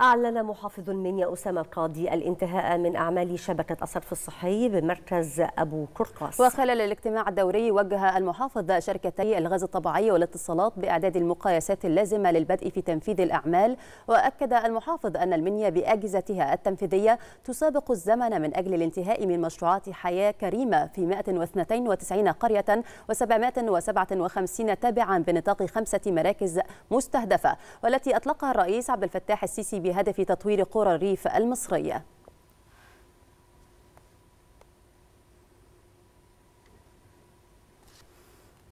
أعلن محافظ المنيا أسامة القاضي الانتهاء من أعمال شبكة الصرف الصحي بمركز أبو قرقاس وخلال الاجتماع الدوري وجه المحافظ شركتي الغاز الطبيعي والاتصالات بإعداد المقايسات اللازمة للبدء في تنفيذ الأعمال وأكد المحافظ أن المنيا بأجهزتها التنفيذية تسابق الزمن من أجل الانتهاء من مشروعات حياة كريمة في 192 قرية و757 تابعا بنطاق خمسة مراكز مستهدفة والتي أطلقها الرئيس عبد الفتاح السيسي بهدف تطوير قرى الريف المصرية